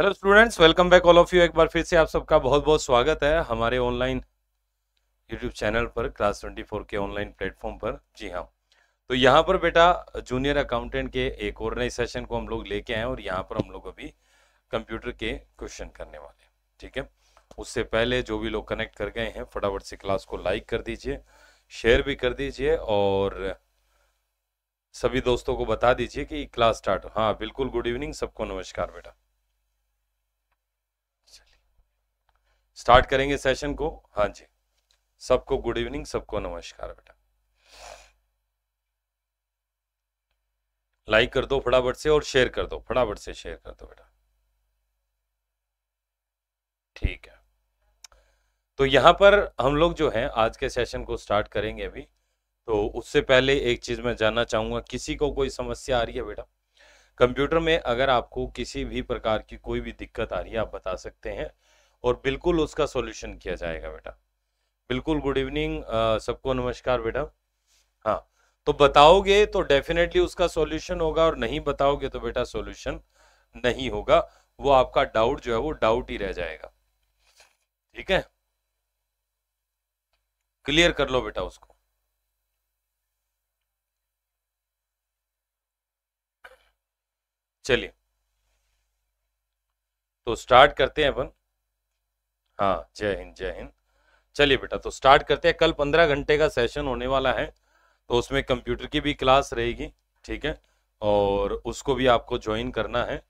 Hello students welcome back all of you एक बार फिर से आप सबका बहुत बहुत स्वागत है हमारे ऑनलाइन यूट्यूब चैनल पर क्लास 24 के ऑनलाइन प्लेटफॉर्म पर जी हाँ तो यहाँ पर बेटा जूनियर अकाउंटेंट के एक और नए सेशन को हम लोग लेके आए और यहाँ पर हम लोग अभी कंप्यूटर के क्वेश्चन करने वाले ठीक है उससे पहले जो भी लोग कनेक्ट कर गए हैं फटाफट से क्लास को लाइक कर दीजिए शेयर भी कर दीजिए और सभी दोस्तों को बता दीजिए कि क्लास स्टार्ट हाँ बिल्कुल गुड इवनिंग सबको नमस्कार बेटा स्टार्ट करेंगे सेशन को हाँ जी सबको गुड इवनिंग सबको नमस्कार बेटा लाइक कर दो फटाफट से और शेयर कर दो फटाफट से शेयर कर दो बेटा ठीक है तो यहां पर हम लोग जो है आज के सेशन को स्टार्ट करेंगे अभी तो उससे पहले एक चीज़ मैं जानना चाहूंगा किसी को कोई समस्या आ रही है बेटा कंप्यूटर में अगर आपको किसी भी प्रकार की कोई भी दिक्कत आ रही है आप बता सकते हैं और बिल्कुल उसका सॉल्यूशन किया जाएगा बेटा बिल्कुल गुड इवनिंग सबको नमस्कार बेटा हाँ तो बताओगे तो डेफिनेटली उसका सॉल्यूशन होगा और नहीं बताओगे तो बेटा सॉल्यूशन नहीं होगा वो आपका डाउट जो है वो डाउट ही रह जाएगा ठीक है क्लियर कर लो बेटा उसको चलिए तो स्टार्ट करते हैं अपन हाँ जय हिंद जय हिंद चलिए बेटा तो स्टार्ट करते हैं कल पंद्रह घंटे का सेशन होने वाला है तो उसमें कंप्यूटर की भी क्लास रहेगी ठीक है और उसको भी आपको ज्वाइन करना है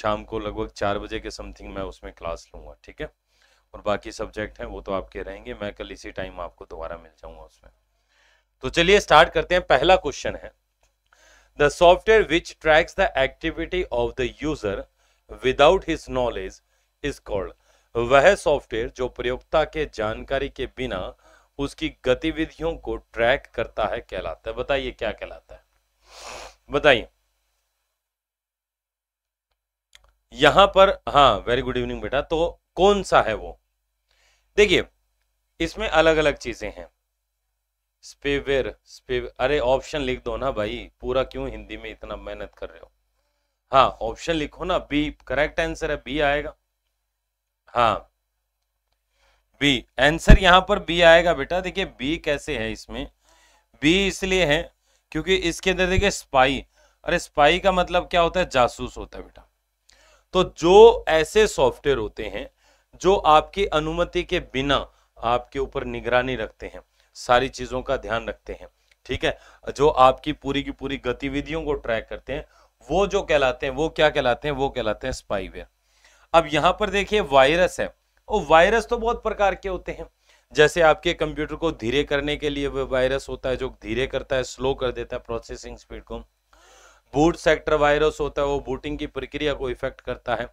शाम को लगभग चार बजे के समथिंग मैं उसमें क्लास लूंगा ठीक है और बाकी सब्जेक्ट हैं वो तो आपके रहेंगे मैं कल इसी टाइम आपको दोबारा मिल जाऊंगा उसमें तो चलिए स्टार्ट करते हैं पहला क्वेश्चन है the software which tracks the activity of the user without his knowledge is called वह सॉफ्टवेयर जो प्रयोक्ता के जानकारी के बिना उसकी गतिविधियों को ट्रैक करता है कहलाता है बताइए क्या कहलाता है बताइए यहां पर हाँ वेरी गुड इवनिंग बेटा तो कौन सा है वो देखिए इसमें अलग अलग चीजें हैं स्पेवेर स्पेव अरे ऑप्शन लिख दो ना भाई पूरा क्यों हिंदी में इतना मेहनत कर रहे हो हाँ ऑप्शन लिखो ना बी करेक्ट आंसर है बी आएगा हाँ बी आंसर यहां पर बी आएगा बेटा देखिए बी कैसे है इसमें बी इसलिए है क्योंकि इसके अंदर देखिए स्पाई अरे स्पाई का मतलब क्या होता है जासूस होता है बेटा तो जो ऐसे सॉफ्टवेयर होते हैं जो आपकी अनुमति के बिना आपके ऊपर निगरानी रखते हैं सारी चीजों का ध्यान रखते हैं ठीक है जो आपकी पूरी की पूरी गतिविधियों को ट्रैक करते हैं वो जो कहलाते हैं वो क्या कहलाते हैं वो कहलाते हैं स्पाईवेयर अब यहां पर देखिए वायरस है और वायरस तो बहुत प्रकार के होते हैं जैसे आपके कंप्यूटर को धीरे करने के लिए वायरस होता है जो धीरे करता है स्लो कर देता है प्रोसेसिंग स्पीड को बूट सेक्टर वायरस होता है वो बूटिंग की प्रक्रिया को इफेक्ट करता है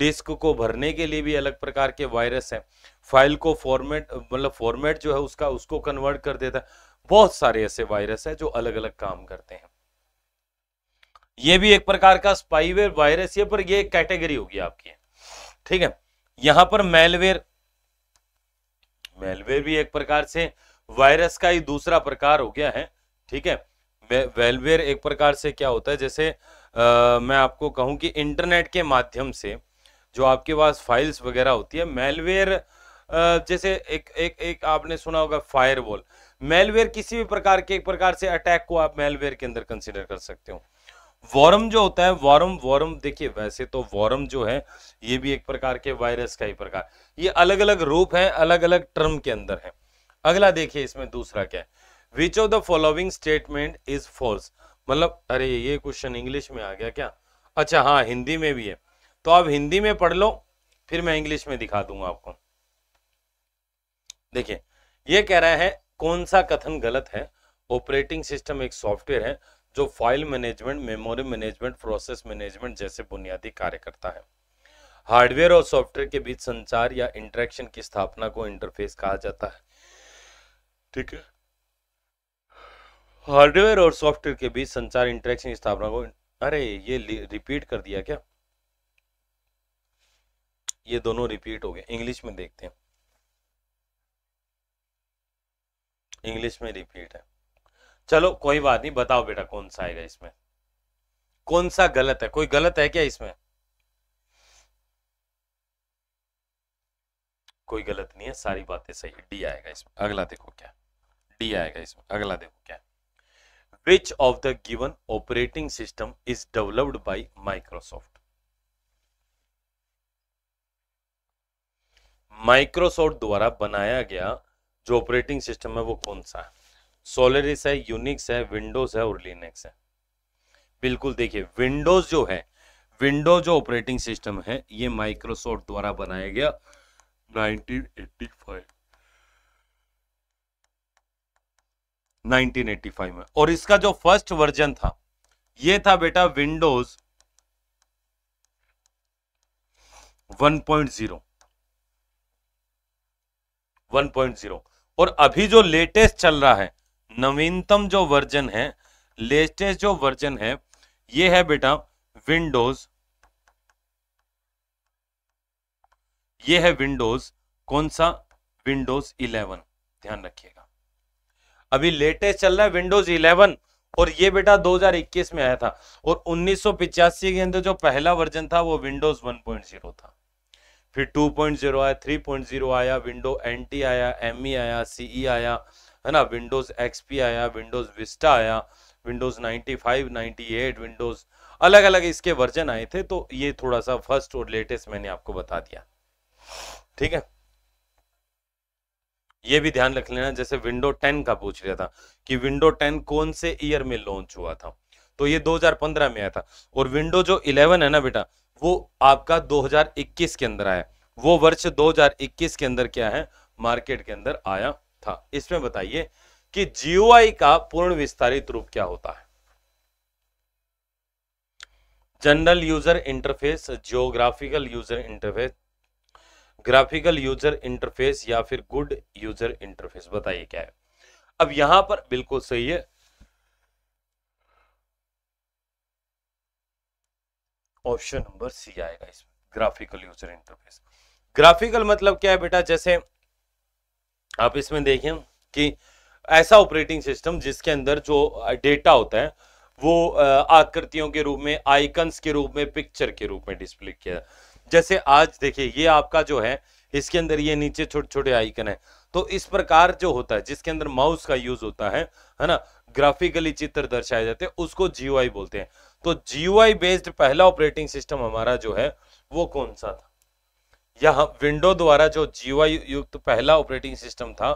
डिस्क को भरने के लिए भी अलग प्रकार के वायरस हैं फाइल को फॉर्मेट मतलब फॉर्मेट जो है उसका उसको कन्वर्ट कर देता है बहुत सारे ऐसे वायरस है जो अलग अलग काम करते हैं ये भी एक प्रकार का स्पाइवेयर वायरस है पर ये कैटेगरी होगी आपकी ठीक है यहां पर मेलवेयर मेलवेयर भी एक प्रकार से वायरस का ही दूसरा प्रकार हो गया है ठीक है वेलवेयर एक प्रकार से क्या होता है जैसे आ, मैं आपको कहूं कि इंटरनेट के माध्यम से जो आपके पास फाइल्स वगैरह होती है मेलवेयर जैसे एक एक एक आपने सुना होगा फायरवॉल मेलवेयर किसी भी प्रकार के एक प्रकार से अटैक को आप मेलवेयर के अंदर कंसिडर कर सकते हो वॉरम जो होता है वॉरम वॉरम देखिए वैसे तो वॉरम जो है ये भी एक प्रकार के वायरस का ही प्रकार ये अलग अलग रूप है अलग अलग टर्म के अंदर है अगला देखिए इसमें दूसरा क्या है which of the following statement is false मतलब अरे ये क्वेश्चन इंग्लिश में आ गया क्या अच्छा हाँ हिंदी में भी है तो आप हिंदी में पढ़ लो फिर मैं इंग्लिश में दिखा दूंगा आपको देखिए ये कह रहा है कौन सा कथन गलत है ऑपरेटिंग सिस्टम एक सॉफ्टवेयर है जो file management memory management process management जैसे बुनियादी कार्य करता है हार्डवेयर और सॉफ्टवेयर के बीच संचार या इंटरेक्शन की स्थापना को इंटरफेस कहा जाता है ठीक है हार्डवेयर और सॉफ्टवेयर के बीच संचार इंटरेक्शन की स्थापना को अरे ये रिपीट कर दिया क्या ये दोनों रिपीट हो गए इंग्लिश में देखते हैं इंग्लिश में रिपीट है चलो कोई बात नहीं बताओ बेटा कौन सा आएगा इसमें कौन सा गलत है कोई गलत है क्या इसमें कोई गलत नहीं है सारी बातें सही डी आएगा इसमें अगला देखो क्या डी आएगा इसमें अगला देखो क्या which of the given operating system is developed by Microsoft Microsoft द्वारा बनाया गया जो ऑपरेटिंग सिस्टम है वो कौन सा है सोलरिस है यूनिक्स है विंडोज है और लिनक्स है बिल्कुल देखिए विंडोज जो है विंडोज जो ऑपरेटिंग सिस्टम है ये माइक्रोसॉफ्ट द्वारा बनाया गया 1985 1985 में और इसका जो फर्स्ट वर्जन था ये था बेटा विंडोज 1.0 1.0 और अभी जो लेटेस्ट चल रहा है नवीनतम जो वर्जन है लेटेस्ट जो वर्जन है ये है बेटा विंडोज ये है विंडोज कौन सा विंडोज 11 ध्यान रखिएगा अभी लेटेस्ट चल रहा है विंडोज 11 और ये बेटा 2021 में आया था और उन्नीस के अंदर जो पहला वर्जन था वो विंडोज 1.0 था फिर 2.0 आया 3.0 आया विंडो एन आया एम आया सीई आया है ना विंडोज एक्सपी आया विंडोज विस्टा आया विंडोज 95, 98, विंडोज अलग अलग इसके वर्जन आए थे तो ये थोड़ा सा फर्स्ट और लेटेस्ट मैंने आपको बता दिया ठीक है ये भी ध्यान रख लेना जैसे विंडो 10 का पूछ रहा था कि विंडो 10 कौन से ईयर में लॉन्च हुआ था तो ये 2015 में आया था और विंडो जो 11 है ना बेटा वो आपका 2021 के अंदर आया वो वर्ष 2021 के अंदर क्या है मार्केट के अंदर आया था इसमें बताइए कि जीओआई का पूर्ण विस्तारित रूप क्या होता है general user interface geographical user interface graphical user interface या फिर गुड यूजर इंटरफेस बताइए क्या है अब यहां पर बिल्कुल सही है ऑप्शन नंबर सी आएगा इसमें ग्राफिकल यूजर इंटरफेस ग्राफिकल मतलब क्या है बेटा जैसे आप इसमें देखें कि ऐसा ऑपरेटिंग सिस्टम जिसके अंदर जो डेटा होता है वो आकृतियों के रूप में आइकन्स के रूप में पिक्चर के रूप में डिस्प्ले किया जैसे आज देखिए ये आपका जो है इसके अंदर ये नीचे छोटे छोटे आइकन है तो इस प्रकार जो होता है जिसके अंदर माउस का यूज होता है है ना ग्राफिकली चित्र दर्शाए जाते हैं उसको जीओ बोलते हैं तो जीओ बेस्ड पहला ऑपरेटिंग सिस्टम हमारा जो है वो कौन सा था यह हाँ, विंडो द्वारा जो जीवा युक्त तो पहला ऑपरेटिंग सिस्टम था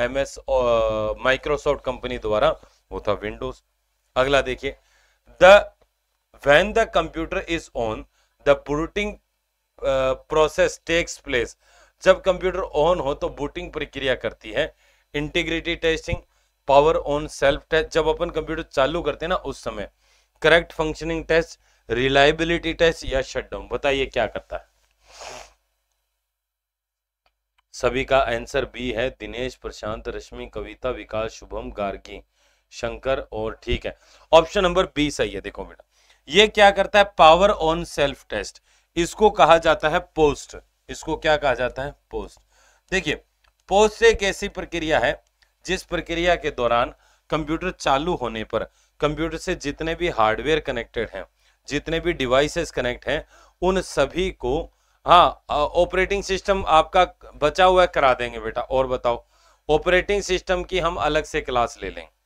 एम एस माइक्रोसॉफ्ट कंपनी द्वारा वो था विंडोज अगला देखिए the when the computer is on the booting process takes place जब कंप्यूटर ऑन हो तो बूटिंग प्रक्रिया करती है integrity testing power on self test जब अपन कंप्यूटर चालू करते हैं ना उस समय correct functioning test reliability test या शटडाउन बताइए क्या करता है सभी का आंसर बी है दिनेश प्रशांत रश्मि कविता विकास शुभम गार्गी शंकर और ठीक है ऑप्शन नंबर बी सही है देखो बेटा ये क्या करता है पावर ऑन सेल्फ टेस्ट इसको कहा जाता है पोस्ट इसको क्या कहा जाता है पोस्ट देखिए पोस्ट एक ऐसी प्रक्रिया है जिस प्रक्रिया के दौरान कंप्यूटर चालू होने पर कंप्यूटर से जितने भी हार्डवेयर कनेक्टेड हैं जितने भी डिवाइसेस कनेक्ट हैं उन सभी को हाँ ऑपरेटिंग सिस्टम आपका बचा हुआ करा देंगे बेटा और बताओ ऑपरेटिंग सिस्टम की हम अलग से क्लास ले लेंगे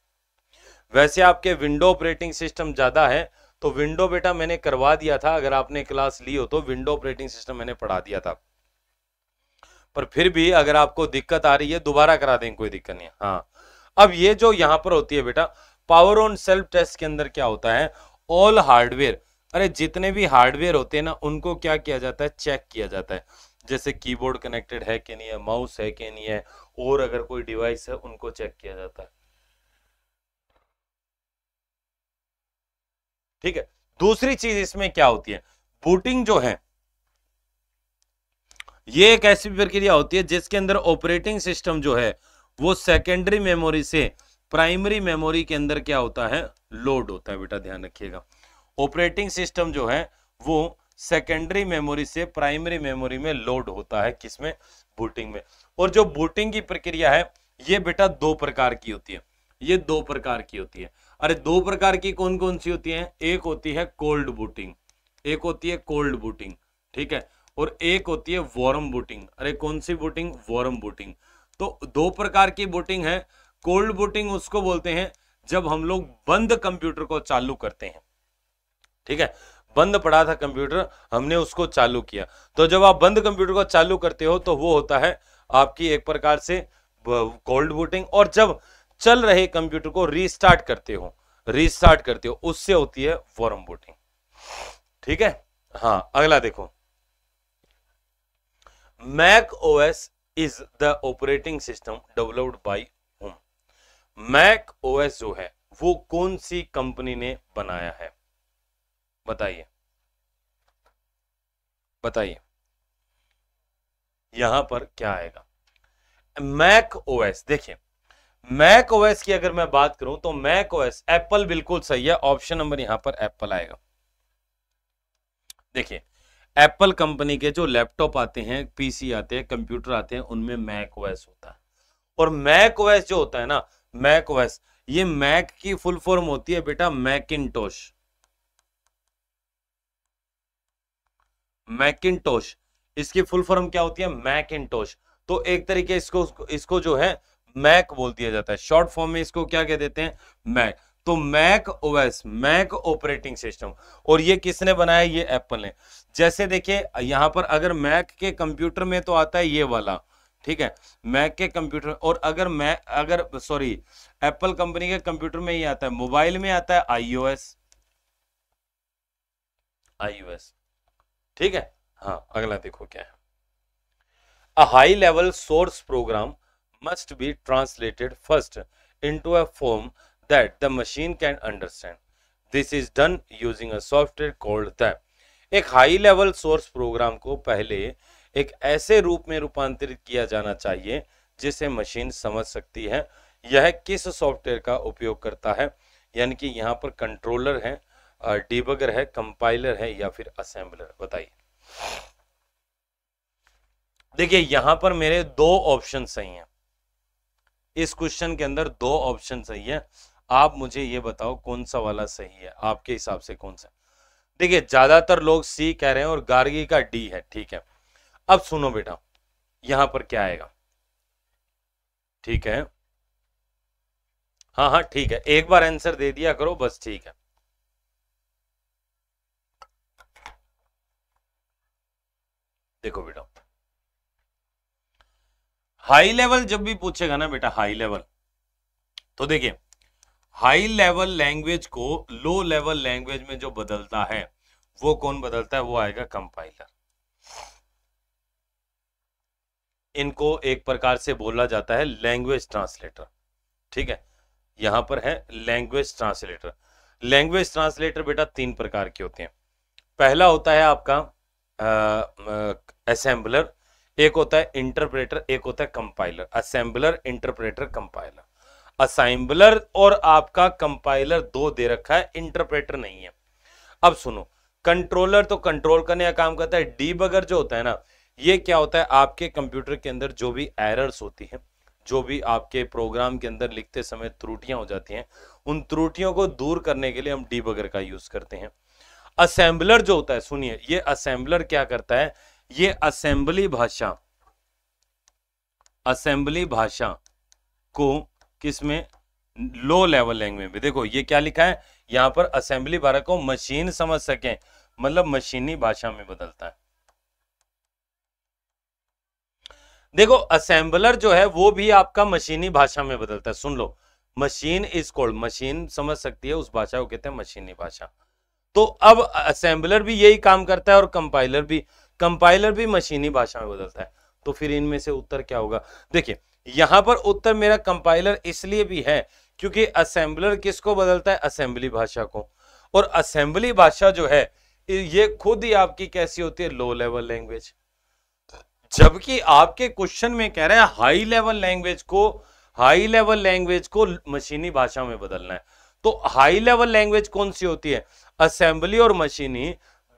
वैसे आपके विंडो ऑपरेटिंग सिस्टम ज़्यादा है तो विंडो बेटा मैंने करवा दिया था अगर आपने क्लास ली हो तो विंडो ऑपरेटिंग सिस्टम मैंने पढ़ा दिया था पर फिर भी अगर आपको दिक्कत आ रही है दोबारा करा देंगे कोई दिक्कत नहीं हाँ अब ये जो यहां पर होती है बेटा पावर ऑन सेल्फ टेस्ट के अंदर क्या होता है ऑल हार्डवेयर अरे जितने भी हार्डवेयर होते हैं ना उनको क्या किया जाता है चेक किया जाता है जैसे कीबोर्ड कनेक्टेड है कि नहीं है माउस है कि नहीं है और अगर कोई डिवाइस है उनको चेक किया जाता है ठीक है दूसरी चीज इसमें क्या होती है बूटिंग जो है ये एक ऐसी प्रक्रिया होती है जिसके अंदर ऑपरेटिंग सिस्टम जो है वो सेकेंडरी मेमोरी से प्राइमरी मेमोरी के अंदर क्या होता है लोड होता है बेटा ध्यान रखिएगा ऑपरेटिंग सिस्टम जो है वो सेकेंडरी मेमोरी से प्राइमरी मेमोरी में लोड होता है किसमें बूटिंग में और जो बूटिंग की प्रक्रिया है ये बेटा दो प्रकार की होती है ये दो प्रकार की होती है अरे दो प्रकार की कौन कौन सी होती है एक होती है कोल्ड बूटिंग एक होती है कोल्ड बूटिंग ठीक है और एक होती है वॉरम बूटिंग अरे कौन सी बूटिंग वॉरम बूटिंग तो दो प्रकार की बूटिंग है कोल्ड बूटिंग उसको बोलते हैं जब हम लोग बंद कंप्यूटर को चालू करते हैं ठीक है बंद पड़ा था कंप्यूटर हमने उसको चालू किया तो जब आप बंद कंप्यूटर को चालू करते हो तो वो होता है आपकी एक प्रकार से कोल्ड बूटिंग और जब चल रहे कंप्यूटर को रीस्टार्ट करते हो रीस्टार्ट करते हो उससे होती है वॉर्म बूटिंग ठीक है हाँ अगला देखो Mac OS is the operating system developed by whom Mac OS जो है वो कौन सी कंपनी ने बनाया है बताइए बताइए यहां पर क्या आएगा मैक ओएस देखिए मैक ओएस की अगर मैं बात करूं तो मैक ओएस एप्पल बिल्कुल सही है ऑप्शन नंबर यहां पर एप्पल आएगा देखिए एप्पल कंपनी के जो लैपटॉप आते हैं पीसी आते हैं कंप्यूटर आते हैं उनमें मैक ओएस होता है और मैक ओएस जो होता है ना मैक ओएस ये मैक की फुल फॉर्म होती है बेटा मैकिनटोश मैकिनटोश इसकी फुल फॉर्म क्या होती है मैकिनटोश तो एक तरीके इसको इसको जो है मैक बोल दिया जाता है शॉर्ट फॉर्म में इसको क्या कह देते हैं मैक तो Mac OS Mac operating system और ये किसने बनाया ये एप्पल ने जैसे देखिए यहां पर अगर मैक के कंप्यूटर में तो आता है ये वाला ठीक है मैक के कंप्यूटर और अगर मैं अगर सॉरी एप्पल कंपनी के कंप्यूटर में ही आता है मोबाइल में आता है आईओएस आईओएस ठीक है हाँ अगला देखो क्या है a high level source program must be translated first into a form that the machine can understand this is done using a software called the एक हाई लेवल सोर्स प्रोग्राम को पहले एक ऐसे रूप में रूपांतरित किया जाना चाहिए जिसे मशीन समझ सकती है यह किस सॉफ्टवेयर का उपयोग करता है यानी कि यहाँ पर कंट्रोलर है डिबगर है कंपाइलर है या फिर असेंबलर बताइए देखिए यहां पर मेरे दो ऑप्शन सही हैं इस क्वेश्चन के अंदर दो ऑप्शन सही है आप मुझे ये बताओ कौन सा वाला सही है आपके हिसाब से कौन सा देखिए ज्यादातर लोग सी कह रहे हैं और गार्गी का डी है ठीक है अब सुनो बेटा यहां पर क्या आएगा ठीक है हाँ हाँ ठीक है एक बार आंसर दे दिया करो बस ठीक है देखो बेटा हाई लेवल जब भी पूछेगा ना बेटा हाई लेवल तो देखिए हाई लेवल लैंग्वेज को लो लेवल लैंग्वेज में जो बदलता है वो कौन बदलता है वो आएगा कंपाइलर इनको एक प्रकार से बोला जाता है लैंग्वेज ट्रांसलेटर ठीक है यहां पर है लैंग्वेज ट्रांसलेटर लैंग्वेज ट्रांसलेटर बेटा तीन प्रकार के होते हैं पहला होता है आपका असेंबलर एक होता है इंटरप्रेटर एक होता है compiler assembler interpreter compiler assembler और आपका कंपाइलर दो दे रखा है इंटरप्रेटर नहीं है अब सुनो कंट्रोलर तो कंट्रोल करने का काम करता है बगर जो होता है ना ये क्या होता है आपके कंप्यूटर के अंदर जो भी एरर्स होती हैं जो भी आपके प्रोग्राम के अंदर लिखते समय त्रुटियां हो जाती हैं उन त्रुटियों को दूर करने के लिए हम डी का यूज करते हैं असेंबलर जो होता है सुनिए ये असेंबलर क्या करता है ये असेंबली भाषा असेंबली भाषा को किसमें लो लेवल लैंग्वेज में देखो ये क्या लिखा है यहां पर असेंबली भाषा को मशीन समझ सके मतलब मशीनी भाषा में बदलता है देखो असेंबलर जो है वो भी आपका मशीनी भाषा में बदलता है सुन लो मशीन इज कॉल्ड मशीन समझ सकती है उस भाषा को कहते हैं मशीनी भाषा तो अब असेंबलर भी यही काम करता है और कंपाइलर भी कंपाइलर भी मशीनी भाषा में बदलता है तो फिर इनमें से उत्तर क्या होगा देखिए यहां पर उत्तर मेरा कंपाइलर इसलिए भी है क्योंकि असेंबलर किसको बदलता है असेंबली भाषा को और असेंबली भाषा जो है ये खुद ही आपकी कैसी होती है लो लेवल लैंग्वेज जबकि आपके क्वेश्चन में कह रहे हैं हाई लेवल लैंग्वेज को हाई लेवल लैंग्वेज को मशीनी भाषा में बदलना है तो हाई लेवल लैंग्वेज कौन सी होती है असेंबली और मशीनी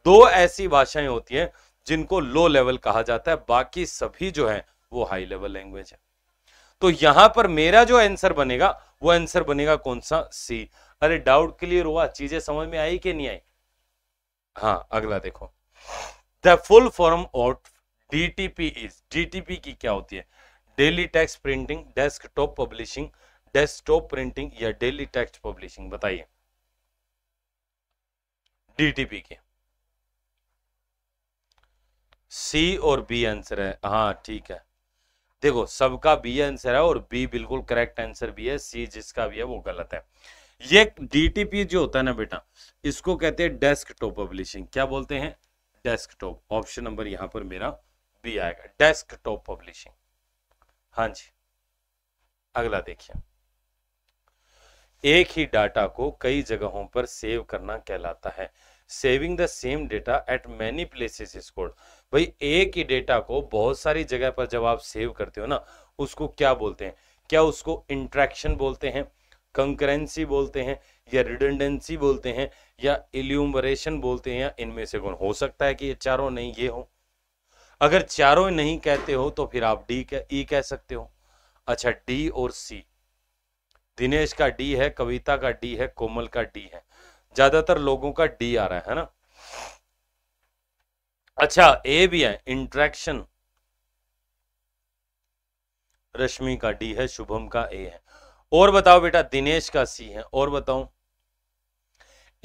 दो ऐसी भाषाएं होती हैं जिनको लो लेवल कहा जाता है बाकी सभी जो है वो हाई लेवल लैंग्वेज है तो यहां पर मेरा जो आंसर बनेगा वो आंसर बनेगा कौन सा सी अरे डाउट क्लियर हुआ चीजें समझ में आई कि नहीं आई हाँ अगला देखो the full form of DTP is DTP की क्या होती है daily text printing desktop publishing desktop printing या डेली टेक्स्ट पब्लिशिंग बताइए डीटीपी के सी और बी आंसर है हाँ ठीक है देखो सबका बी आंसर है और बी बिल्कुल करेक्ट आंसर भी है सी जिसका भी है वो गलत है ये डीटीपी जो होता है ना बेटा इसको कहते हैं डेस्कटॉप पब्लिशिंग क्या बोलते हैं डेस्कटॉप ऑप्शन नंबर यहां पर मेरा बी आएगा डेस्कटॉप पब्लिशिंग हाँ जी अगला देखिए एक ही डाटा को कई जगहों पर सेव करना कहलाता है saving the same data at many places is भाई एक ही डेटा को बहुत सारी जगह पर जब आप सेव करते हो ना उसको क्या बोलते हैं क्या उसको इंट्रैक्शन बोलते हैं कंकरेंसी बोलते हैं या रिडेंडेंसी बोलते हैं या इल्यूमरेशन बोलते हैं या इनमें से कौन हो सकता है कि ये चारों नहीं ये हो अगर चारों नहीं कहते हो तो फिर आप डी ई e कह सकते हो अच्छा डी और सी दिनेश का डी है कविता का डी है कोमल का डी है ज्यादातर लोगों का डी आ रहा है ना अच्छा ए भी है इंट्रैक्शन रश्मि का डी है शुभम का ए है और बताओ बेटा दिनेश का सी है और बताओ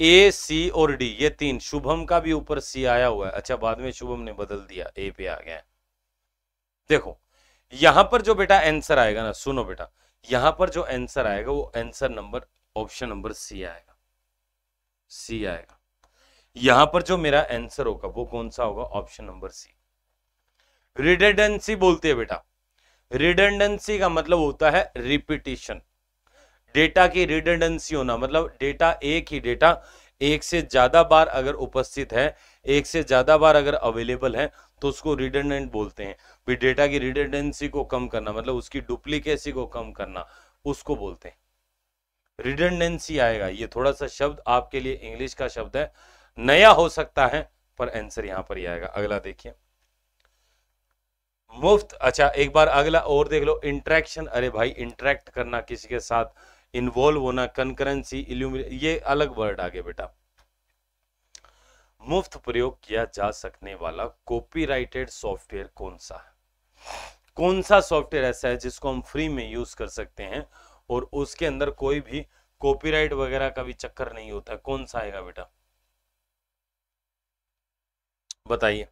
ए सी और डी ये तीन शुभम का भी ऊपर सी आया हुआ है अच्छा बाद में शुभम ने बदल दिया ए पे आ गया देखो यहां पर जो बेटा आंसर आएगा ना सुनो बेटा यहां पर जो आंसर आएगा वो answer number option number C आएगा सी आएगा यहां पर जो मेरा आंसर होगा वो कौन सा होगा ऑप्शन नंबर सी रिडेंडेंसी बोलते हैं बेटा रिडेंडेंसी का मतलब होता है रिपीटिशन डेटा की रिडेंडेंसी होना मतलब डेटा एक ही डेटा एक से ज्यादा बार अगर उपस्थित है एक से ज्यादा बार अगर अवेलेबल है तो उसको रिडेंडेंट बोलते हैं भी डेटा की रिडेंडेंसी को कम करना मतलब उसकी डुप्लीकेसी को कम करना उसको बोलते हैं रिडेंडेंसी आएगा ये थोड़ा सा शब्द आपके लिए इंग्लिश का शब्द है नया हो सकता है पर आंसर यहां पर ही आएगा अगला देखिए मुफ्त अच्छा एक बार अगला और देख लो इंट्रैक्शन अरे भाई इंट्रैक्ट करना किसी के साथ इन्वॉल्व होना कंकरेंसी ये अलग वर्ड आगे बेटा मुफ्त प्रयोग किया जा सकने वाला कॉपीराइटेड सॉफ्टवेयर कौन सा है कौन सा सॉफ्टवेयर ऐसा है जिसको हम फ्री में यूज कर सकते हैं और उसके अंदर कोई भी कॉपीराइट वगैरह का भी चक्कर नहीं होता कौन सा आएगा बेटा बताइए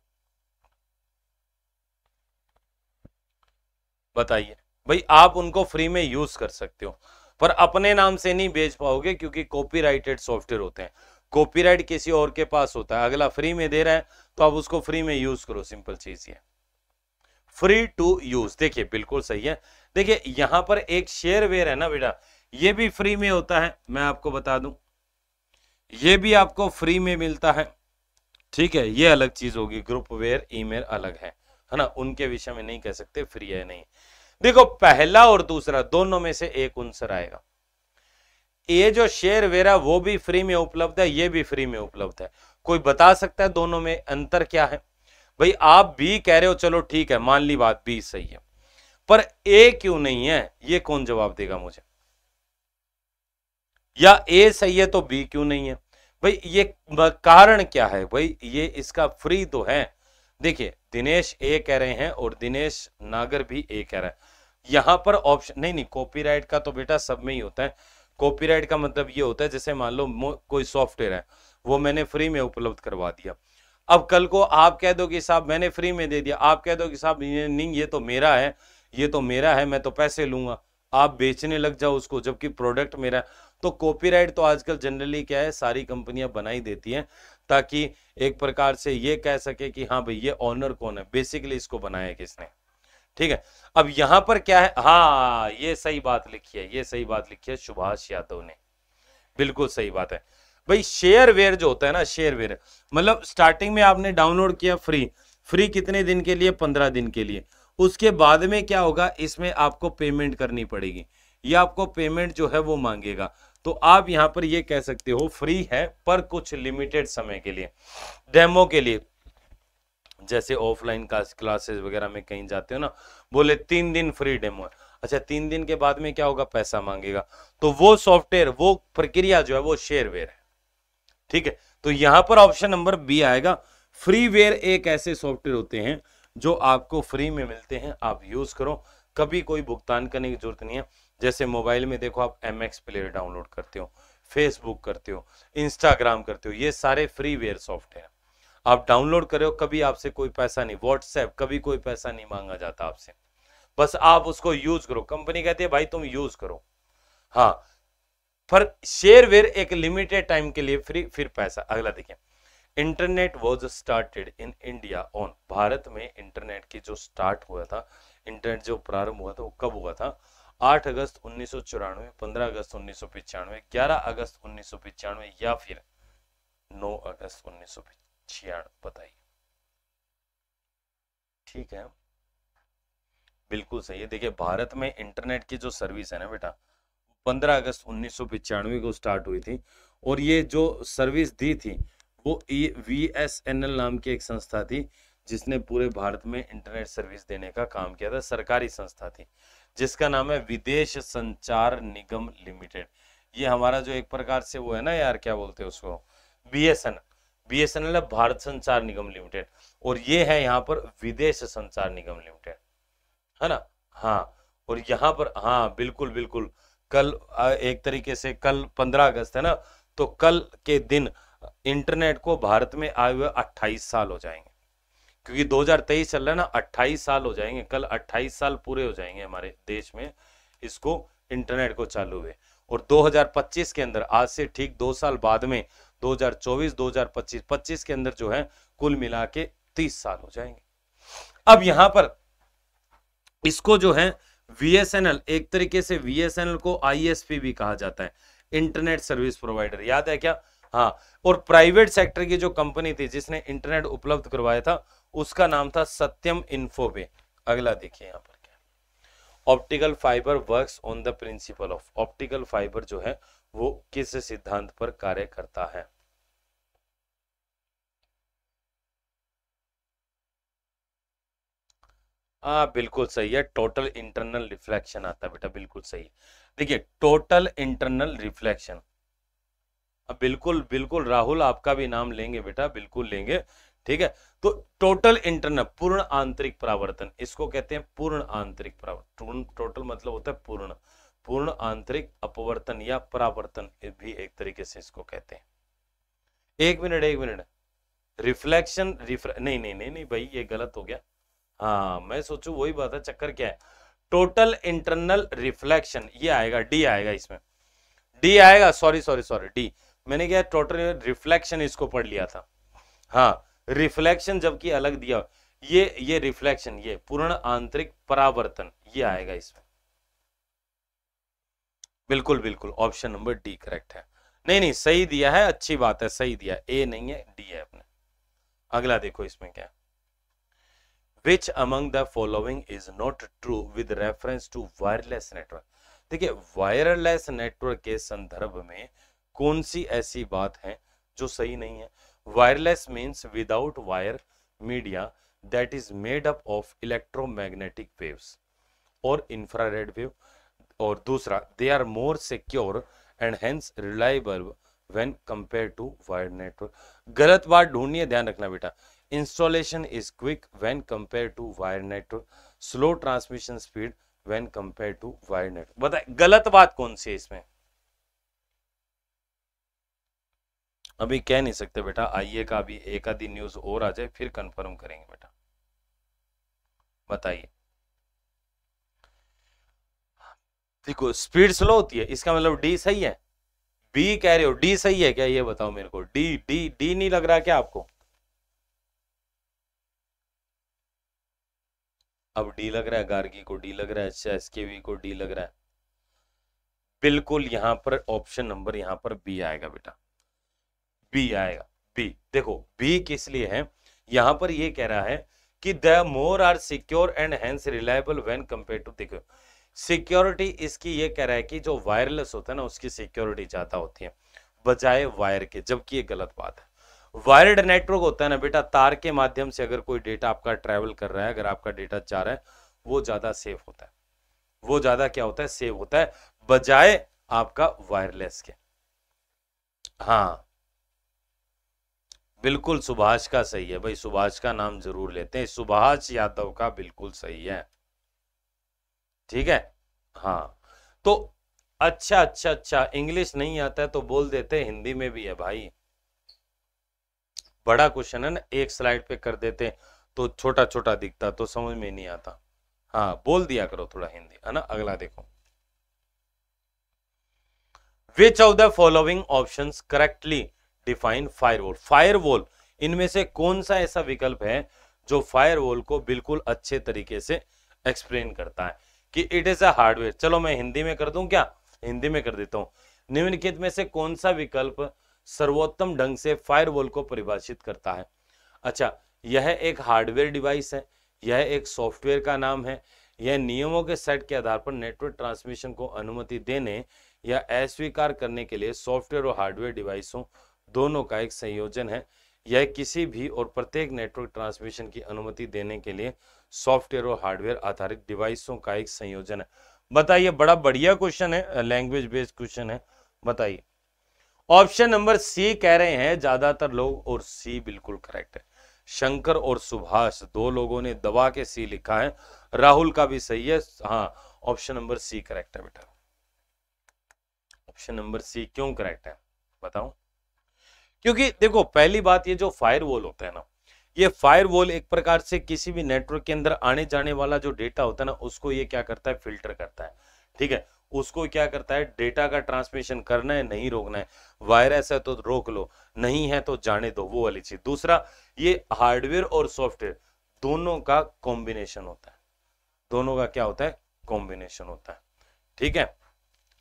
बताइए भाई आप उनको फ्री में यूज कर सकते हो पर अपने नाम से नहीं बेच पाओगे क्योंकि कॉपीराइटेड सॉफ्टवेयर होते हैं कॉपीराइट किसी और के पास होता है अगला फ्री में दे रहा है तो आप उसको फ्री में यूज करो सिंपल चीज ये फ्री टू यूज देखिए बिल्कुल सही है देखिए यहां पर एक वेयर है ना बेटा ये भी फ्री में होता है मैं आपको बता दूं ये भी आपको फ्री में मिलता है ठीक है ये अलग चीज होगी ग्रुप वेयर ईमेल अलग है है ना उनके विषय में नहीं कह सकते फ्री है नहीं देखो पहला और दूसरा दोनों में से एक आंसर आएगा ये जो शेयर वेरा वो भी फ्री में उपलब्ध है ये भी फ्री में उपलब्ध है कोई बता सकता है दोनों में अंतर क्या है भाई आप बी कह रहे हो चलो ठीक है मान ली बात बी सही है पर ए क्यों नहीं है ये कौन जवाब देगा मुझे या ए सही है तो बी क्यों नहीं है भाई ये कारण क्या है भाई ये इसका फ्री तो है देखिए दिनेश ए कह रहे हैं और दिनेश नागर भी ए कह रहे हैं यहां पर ऑप्शन नहीं नहीं कॉपीराइट का तो बेटा सब में ही होता है कॉपीराइट का मतलब ये होता है जैसे मान लो कोई सॉफ्टवेयर है वो मैंने फ्री में उपलब्ध करवा दिया अब कल को आप कह दो कि साहब मैंने फ्री में दे दिया आप कह दो कि साहब नहीं ये तो मेरा है ये तो मेरा है मैं तो पैसे लूंगा आप बेचने लग जाओ उसको जबकि प्रोडक्ट मेरा है तो कॉपीराइट तो आजकल जनरली क्या है सारी कंपनियां बनाई देती हैं ताकि एक प्रकार से ये कह सके कि हाँ भाई ये ऑनर कौन है बेसिकली इसको बनाया किसने ठीक है अब यहां पर क्या है हाँ ये सही बात लिखी है ये सही बात लिखी है सुभाष यादव ने बिल्कुल सही बात है भाई शेयर वेयर जो होता है ना शेयर वेयर मतलब स्टार्टिंग में आपने डाउनलोड किया फ्री फ्री कितने दिन के लिए पंद्रह दिन के लिए उसके बाद में क्या होगा इसमें आपको पेमेंट करनी पड़ेगी ये आपको पेमेंट जो है वो मांगेगा तो आप यहां पर ये कह सकते हो फ्री है पर कुछ लिमिटेड समय के लिए डेमो के लिए जैसे ऑफलाइन क्लासेस वगैरह में कहीं जाते हो ना बोले तीन दिन फ्री डेमो है अच्छा तीन दिन के बाद में क्या होगा पैसा मांगेगा तो वो सॉफ्टवेयर वो प्रक्रिया जो है वो शेयरवेयर है ठीक है तो यहां पर ऑप्शन नंबर बी आएगा फ्रीवेयर एक ऐसे सॉफ्टवेयर होते हैं जो आपको फ्री में मिलते हैं आप यूज करो कभी कोई भुगतान करने की जरूरत नहीं है जैसे मोबाइल में देखो आप एम एक्स प्लेयर डाउनलोड करते हो फेसबुक करते हो इंस्टाग्राम करते हो ये सारे फ्रीवेयर सॉफ्टवेयर आप डाउनलोड करे हो कभी आपसे कोई पैसा नहीं व्हाट्सएप कभी कोई पैसा नहीं मांगा जाता आपसे बस आप उसको यूज करो कंपनी कहती है भाई तुम यूज करो हाँ पर शेयरवेयर एक लिमिटेड टाइम के लिए फ्री फिर पैसा अगला देखिए internet was started in India on Bharat में इंटरनेट की जो स्टार्ट हुआ था इंटरनेट जो प्रारंभ हुआ था वो कब हुआ था 8 अगस्त उन्नीस सौ चौरानवे पंद्रह अगस्त उन्नीस सौ पिचानवे ग्यारह अगस्त उन्नीस सौ पिचानवे या फिर 9 अगस्त उन्नीस सौ छिया बताइए ठीक है बिल्कुल सही है देखिए भारत में इंटरनेट की जो सर्विस है ना बेटा 15 अगस्त उन्नीस को स्टार्ट हुई थी और ये जो सर्विस दी थी वो वी एस एन एल नाम की एक संस्था थी जिसने पूरे भारत में इंटरनेट सर्विस देने का काम किया था सरकारी संस्था थी जिसका नाम है विदेश संचार निगम लिमिटेड ये हमारा जो एक प्रकार से वो है ना यार क्या बोलते हैं उसको B S N L BSNL है भारत संचार निगम लिमिटेड और ये है यहाँ पर विदेश संचार निगम लिमिटेड है ना हाँ और यहाँ पर हाँ बिल्कुल बिल्कुल कल एक तरीके से कल पंद्रह अगस्त है ना तो कल के दिन इंटरनेट को भारत में आए हुए अट्ठाईस साल हो जाएंगे क्योंकि 2023 चल रहा है ना 28 साल हो जाएंगे कल 28 साल पूरे हो जाएंगे हमारे देश में इसको इंटरनेट को चालू हुए और 2025 के अंदर आज से ठीक दो साल बाद में 2024 2025 25 के अंदर जो है कुल मिला के तीस साल हो जाएंगे अब यहां पर इसको जो है वीएसएनएल एक तरीके से वीएसएनएल को आईएसपी भी कहा जाता है इंटरनेट सर्विस प्रोवाइडर याद है क्या हाँ और प्राइवेट सेक्टर की जो कंपनी थी जिसने इंटरनेट उपलब्ध करवाया था उसका नाम था सत्यम इन्फोबे अगला देखिए यहां पर क्या optical fibre works on the principle of optical fibre जो है वो किस सिद्धांत पर कार्य करता है हाँ बिल्कुल सही है टोटल इंटरनल रिफ्लेक्शन आता है बेटा बिल्कुल सही देखिए टोटल इंटरनल रिफ्लेक्शन बिल्कुल बिल्कुल राहुल आपका भी नाम लेंगे बेटा बिल्कुल लेंगे ठीक है तो टोटल इंटरनल पूर्ण आंतरिक परावर्तन इसको कहते हैं पूर्ण आंतरिक परावर्तन टोटल मतलब होता है पूर्ण पूर्ण आंतरिक अपवर्तन या परावर्तन भी एक तरीके से इसको कहते हैं एक मिनट एक मिनट रिफ्लेक्शन रिफ्र नहीं नहीं नहीं नहीं भाई ये गलत हो गया हाँ मैं सोचू वही बात है चक्कर क्या है टोटल इंटरनल रिफ्लेक्शन ये आएगा डी आएगा इसमें डी आएगा सॉरी सॉरी सॉरी डी मैंने क्या टोटल रिफ्लेक्शन इसको पढ़ लिया था हाँ रिफ्लेक्शन जबकि अलग दिया ये ये रिफ्लेक्शन ये पूर्ण आंतरिक परावर्तन ये आएगा इसमें बिल्कुल बिल्कुल ऑप्शन नंबर डी करेक्ट है नहीं नहीं सही दिया है अच्छी बात है सही दिया ए नहीं है डी है अपने अगला देखो इसमें क्या which among the following is not true with reference to wireless network देखिए वायरलेस नेटवर्क के संदर्भ में कौन सी ऐसी बात है जो सही नहीं है wireless means without wire media that is made up of electromagnetic waves और इंफ्रारेड वेव और दूसरा they are more secure and hence reliable when compare to wired network गलत बात ढूंढनी है ध्यान रखना बेटा installation is quick when compare to wire network slow transmission speed when compare to wire network बताए गलत बात कौन सी है इसमें अभी कह नहीं सकते बेटा आइए का अभी एक आधी न्यूज और आ जाए फिर कंफर्म करेंगे बेटा बताइए देखो स्पीड स्लो होती है इसका मतलब डी सही है बी कह रहे हो डी सही है क्या ये बताओ मेरे को डी डी डी नहीं लग रहा क्या आपको अब डी लग रहा है गार्गी को डी लग रहा है अच्छा के वी को डी लग रहा है बिल्कुल यहां पर ऑप्शन नंबर यहां पर बी आएगा बेटा बी आएगा बी देखो बी किस लिए है यहां पर ये कह रहा है कि the more are secure and hence reliable when compare to देखो सिक्योरिटी इसकी ये कह रहा है कि जो वायरलेस होता है ना उसकी सिक्योरिटी ज़्यादा होती है बजाय वायर के जबकि ये गलत बात है वायर्ड नेटवर्क होता है ना बेटा तार के माध्यम से अगर कोई डेटा आपका ट्रेवल कर रहा है अगर आपका डेटा जा रहा है वो ज़्यादा सेफ होता है वो ज़्यादा क्या होता है सेफ होता है बजाय आपका वायरलेस के हाँ बिल्कुल सुभाष का सही है भाई सुभाष का नाम जरूर लेते हैं सुभाष यादव का बिल्कुल सही है ठीक है हाँ तो अच्छा अच्छा अच्छा इंग्लिश नहीं आता है तो बोल देते हिंदी में भी है भाई बड़ा क्वेश्चन है ना एक स्लाइड पे कर देते तो छोटा छोटा दिखता तो समझ में नहीं आता हाँ बोल दिया करो थोड़ा हिंदी है ना अगला देखो which of the following option correctly define firewall firewall इनमें से कौन सा ऐसा विकल्प है जो फायरवॉल को बिल्कुल अच्छे तरीके से एक्सप्लेन करता है कि इट इज अ हार्डवेयर चलो मैं हिंदी में कर दूं क्या हिंदी में कर देता हूँ निम्नलिखित में से कौन सा विकल्प सर्वोत्तम ढंग से फायरवॉल को परिभाषित करता है अच्छा यह एक हार्डवेयर डिवाइस है यह एक सॉफ्टवेयर का नाम है यह नियमों के सेट के आधार पर नेटवर्क ट्रांसमिशन को अनुमति देने या अस्वीकार करने के लिए सॉफ्टवेयर और हार्डवेयर डिवाइसों दोनों का एक संयोजन है यह किसी भी और प्रत्येक नेटवर्क ट्रांसमिशन की अनुमति देने के लिए सॉफ्टवेयर और हार्डवेयर आधारित डिवाइसों का एक संयोजन है बताइए बड़ा बढ़िया क्वेश्चन है लैंग्वेज बेस्ड क्वेश्चन है बताइए ऑप्शन नंबर सी कह रहे हैं ज्यादातर लोग और सी बिल्कुल करेक्ट है शंकर और सुभाष दो लोगों ने दबा के सी लिखा है राहुल का भी सही है हाँ ऑप्शन नंबर सी करेक्ट है बेटा ऑप्शन नंबर सी क्यों करेक्ट है बताओ क्योंकि देखो पहली बात ये जो फायर वॉल होता है ना ये फायरवॉल एक प्रकार से किसी भी नेटवर्क के अंदर आने जाने वाला जो डेटा होता है ना उसको ये क्या करता है फिल्टर करता है ठीक है उसको क्या करता है डेटा का ट्रांसमिशन करना है नहीं रोकना है वायरस है तो रोक लो नहीं है तो जाने दो वो वाली चीज दूसरा ये हार्डवेयर और सॉफ्टवेयर दोनों का कॉम्बिनेशन होता है दोनों का क्या होता है कॉम्बिनेशन होता है ठीक है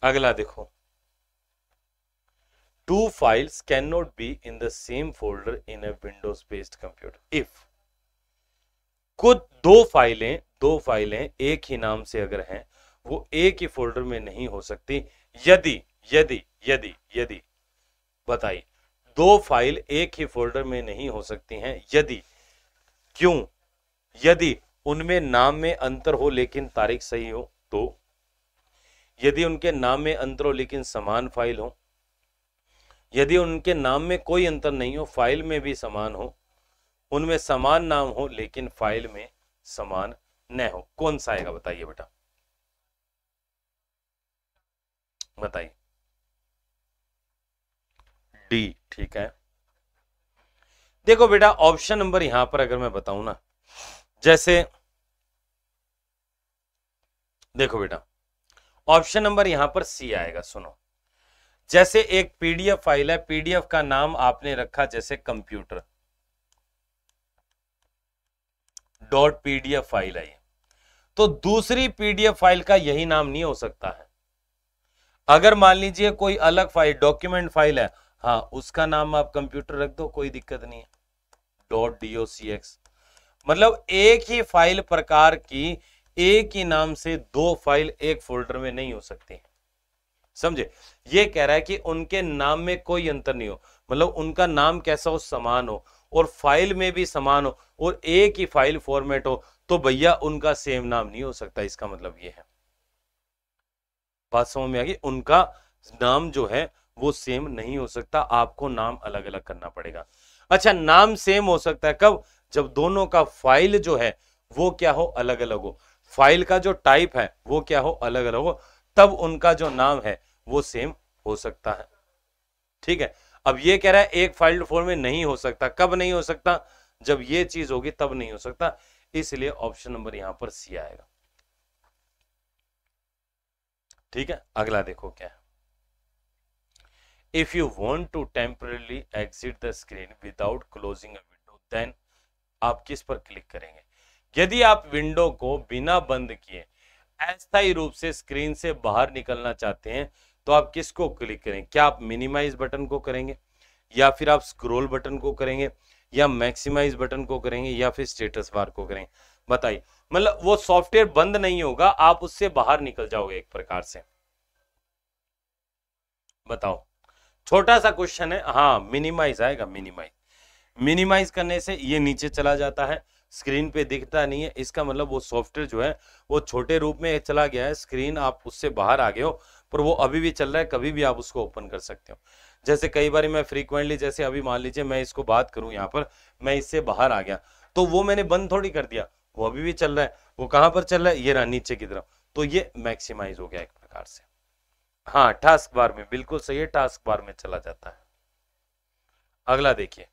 अगला देखो two files cannot be in the same folder in a Windows based computer. If कुछ दो फाइलें दो फाइलें एक ही नाम से अगर हैं वो एक ही फोल्डर में नहीं हो सकती यदि यदि यदि यदि बताइए दो फाइल एक ही फोल्डर में नहीं हो सकती हैं यदि क्यों यदि उनमें नाम में अंतर हो लेकिन तारीख सही हो तो यदि उनके नाम में अंतर हो लेकिन समान फाइल हो यदि उनके नाम में कोई अंतर नहीं हो फाइल में भी समान हो उनमें समान नाम हो लेकिन फाइल में समान न हो कौन सा आएगा बताइए बेटा बताइए डी ठीक है देखो बेटा ऑप्शन नंबर यहां पर अगर मैं बताऊं ना जैसे देखो बेटा ऑप्शन नंबर यहां पर सी आएगा सुनो जैसे एक पीडीएफ फाइल है पीडीएफ का नाम आपने रखा जैसे कंप्यूटर डॉट पीडीएफ फाइल है तो दूसरी पीडीएफ फाइल का यही नाम नहीं हो सकता है अगर मान लीजिए कोई अलग फाइल डॉक्यूमेंट फाइल है हाँ उसका नाम आप कंप्यूटर रख दो कोई दिक्कत नहीं है डॉट डीओ सी एक्स मतलब एक ही फाइल प्रकार की एक ही नाम से दो फाइल एक फोल्डर में नहीं हो सकती समझे ये कह रहा है कि उनके नाम में कोई अंतर नहीं हो मतलब उनका नाम कैसा हो समान हो और फाइल में भी समान हो और एक ही फाइल फॉर्मेट हो तो भैया उनका सेम नाम नहीं हो सकता इसका मतलब ये है बात समझ में आ गई उनका नाम जो है वो सेम नहीं हो सकता आपको नाम अलग अलग करना पड़ेगा अच्छा नाम सेम हो सकता है कब जब दोनों का फाइल जो है वो क्या हो अलग अलग हो फाइल का जो टाइप है वो क्या हो अलग अलग हो तब उनका जो नाम है वो सेम हो सकता है ठीक है अब ये कह रहा है एक फाइल्ड फोर में नहीं हो सकता कब नहीं हो सकता जब ये चीज होगी तब नहीं हो सकता इसलिए ऑप्शन नंबर यहां पर सी आएगा ठीक है अगला देखो क्या if you want to temporarily exit the screen without closing closing a आप किस पर क्लिक करेंगे यदि आप विंडो को बिना बंद किए अस्थायी रूप से स्क्रीन से बाहर निकलना चाहते हैं तो आप किसको क्लिक करें क्या आप मिनिमाइज बटन को करेंगे या फिर आप स्क्रोल बटन को करेंगे या मैक्सिमाइज बटन को करेंगे या फिर स्टेटस बार को करेंगे बताइए मतलब वो सॉफ्टवेयर बंद नहीं होगा आप उससे बाहर निकल जाओगे एक प्रकार से बताओ छोटा सा क्वेश्चन है हाँ मिनिमाइज आएगा मिनिमाइज मिनिमाइज करने से ये नीचे चला जाता है स्क्रीन पे दिखता नहीं है इसका मतलब वो सॉफ्टवेयर जो है वो छोटे रूप में चला गया है स्क्रीन आप उससे बाहर आ गए हो पर वो अभी भी चल रहा है कभी भी आप उसको ओपन कर सकते हो जैसे कई बार मैं फ्रीक्वेंटली जैसे अभी मान लीजिए मैं इसको बात करूं यहाँ पर मैं इससे बाहर आ गया तो वो मैंने बंद थोड़ी कर दिया वो अभी भी चल रहा है वो कहां पर चल रहा है ये रहा नीचे की तरफ तो ये मैक्सिमाइज हो गया एक प्रकार से हाँ टास्क बार में बिल्कुल सही है टास्क बार में चला जाता है अगला देखिए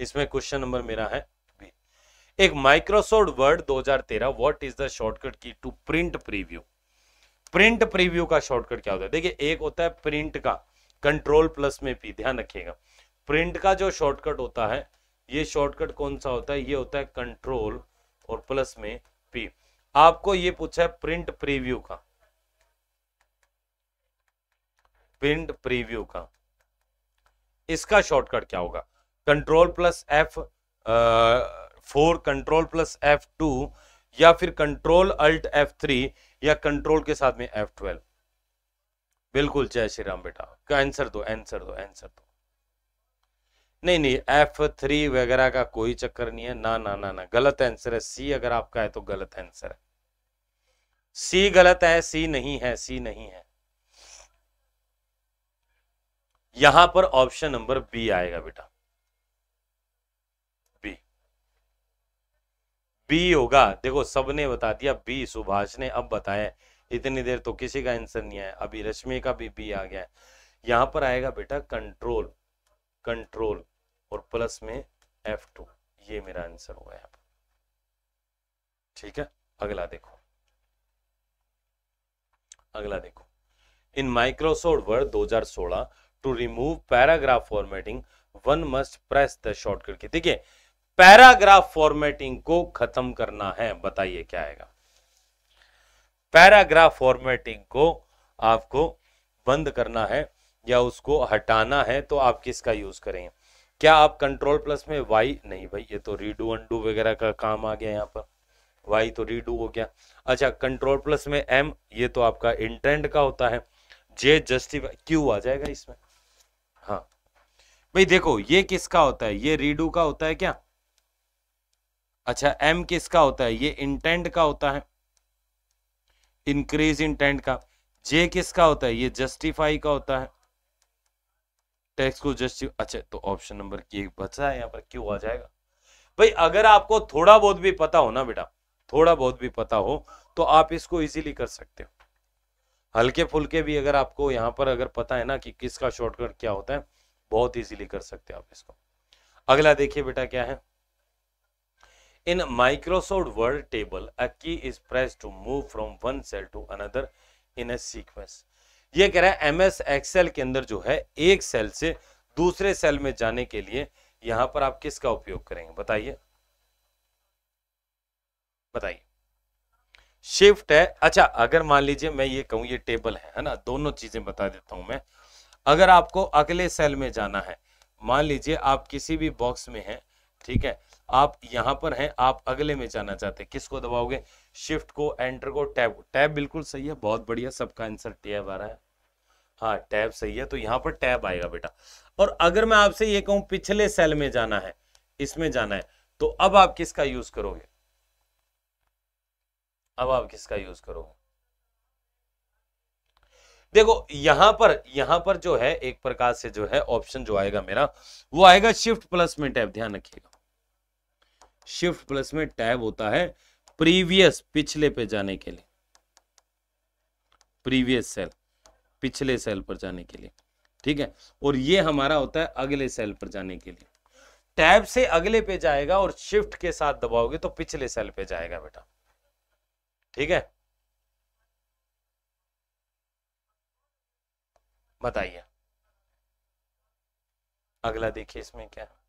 इसमें क्वेश्चन नंबर मेरा है एक Microsoft Word 2013 what is the shortcut key to print preview print preview का शॉर्टकट क्या होता है देखिए एक होता है प्रिंट का कंट्रोल प्लस में पी ध्यान रखिएगा प्रिंट का जो शॉर्टकट होता है ये शॉर्टकट कौन सा होता है ये होता है कंट्रोल और प्लस में पी आपको ये पूछा है प्रिंट प्रीव्यू का प्रिंट प्रीव्यू का इसका शॉर्टकट क्या होगा control plus F four control plus F two या फिर कंट्रोल अल्ट एफ थ्री या कंट्रोल के साथ में एफ ट्वेल्व बिल्कुल जय श्री राम बेटा आंसर दो आंसर दो आंसर दो नहीं नहीं एफ थ्री वगैरह का कोई चक्कर नहीं है ना ना ना ना गलत आंसर है सी अगर आपका है तो गलत आंसर है सी गलत है सी नहीं है सी नहीं है यहां पर ऑप्शन नंबर बी आएगा बेटा बी होगा देखो सबने बता दिया बी सुभाष ने अब बताया इतनी देर तो किसी का आंसर नहीं आया अभी रश्मि का भी बी आ गया है यहां पर आएगा बेटा कंट्रोल कंट्रोल और प्लस में एफ टू ये मेरा आंसर होगा यहां पर ठीक है अगला देखो अगला देखो in Microsoft Word 2016 to remove paragraph formatting one must press the shortcut key ठीक है पैराग्राफ फॉर्मेटिंग को खत्म करना है बताइए क्या आएगा पैराग्राफ फॉर्मेटिंग को आपको बंद करना है या उसको हटाना है तो आप किसका यूज करेंगे क्या आप कंट्रोल प्लस में वाई नहीं भाई ये तो रीडू अंडू वगैरह का काम आ गया यहाँ पर वाई तो रीडू हो गया अच्छा कंट्रोल प्लस में एम ये तो आपका इंटेंट का होता है जे जस्टिफाई क्यू आ जाएगा इसमें हाँ भाई देखो ये किसका होता है ये रीडू का होता है क्या अच्छा एम किसका होता है ये इंटेंट का होता है इंक्रीज इंटेंट का जे किसका होता है ये जस्टिफाई का होता है टैक्स को जस्टिफ अच्छा तो ऑप्शन नंबर के बचा है यहाँ पर क्यों आ जाएगा भाई अगर आपको थोड़ा बहुत भी पता हो ना बेटा थोड़ा बहुत भी पता हो तो आप इसको इजीली कर सकते हो हल्के फुलके भी अगर आपको यहाँ पर अगर पता है ना कि किसका शॉर्टकट क्या होता है बहुत इजीली कर सकते हो आप इसको अगला देखिए बेटा क्या है In Microsoft Word table, a key is pressed to move from one cell to another in a sequence. ये कह रहा है एम एस एक्सेल के अंदर जो है एक सेल से दूसरे सेल में जाने के लिए यहां पर आप किसका उपयोग करेंगे बताइए बताइए शिफ्ट है अच्छा अगर मान लीजिए मैं ये कहूँ ये टेबल है है ना दोनों चीजें बता देता हूं मैं अगर आपको अगले सेल में जाना है मान लीजिए आप किसी भी बॉक्स में हैं ठीक है आप यहां पर हैं आप अगले में जाना चाहते हैं किसको दबाओगे शिफ्ट को एंटर को टैब को टैब बिल्कुल सही है बहुत बढ़िया सबका आंसर टैब आ रहा है हाँ टैब सही है तो यहां पर टैब आएगा बेटा और अगर मैं आपसे ये कहूं पिछले सेल में जाना है इसमें जाना है तो अब आप किसका यूज करोगे अब आप किसका यूज करोगे देखो यहां पर यहां पर जो है एक प्रकार से जो है ऑप्शन जो आएगा मेरा वो आएगा शिफ्ट प्लस में टैब ध्यान रखिएगा शिफ्ट प्लस में टैब होता है प्रीवियस पिछले पे जाने के लिए प्रीवियस सेल पिछले सेल पर जाने के लिए ठीक है और ये हमारा होता है अगले सेल पर जाने के लिए टैब से अगले पे जाएगा और शिफ्ट के साथ दबाओगे तो पिछले सेल पे जाएगा बेटा ठीक है बताइए अगला देखिए इसमें क्या है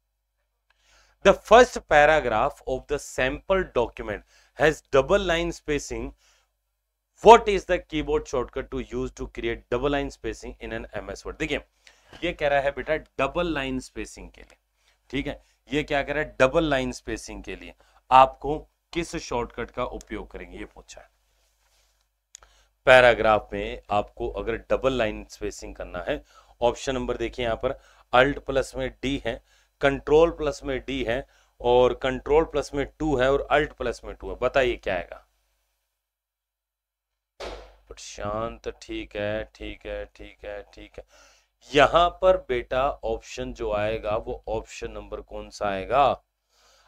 The first paragraph of the sample document has double line spacing. What is the keyboard shortcut to use to create double line spacing in an MS Word? dekhiye ye keh raha hai beta double line spacing ke liye theek hai ये क्या कह रहा है double line spacing के लिए आपको किस shortcut का उपयोग करेंगे ये पूछा है पैराग्राफ में आपको अगर डबल लाइन स्पेसिंग करना है ऑप्शन नंबर देखिए यहां पर अल्ट प्लस में डी है कंट्रोल प्लस में डी है और कंट्रोल प्लस में टू है और अल्ट प्लस में टू है बताइए क्या आएगा शांत ठीक है ठीक है ठीक है ठीक है यहां पर बेटा ऑप्शन जो आएगा वो ऑप्शन नंबर कौन सा आएगा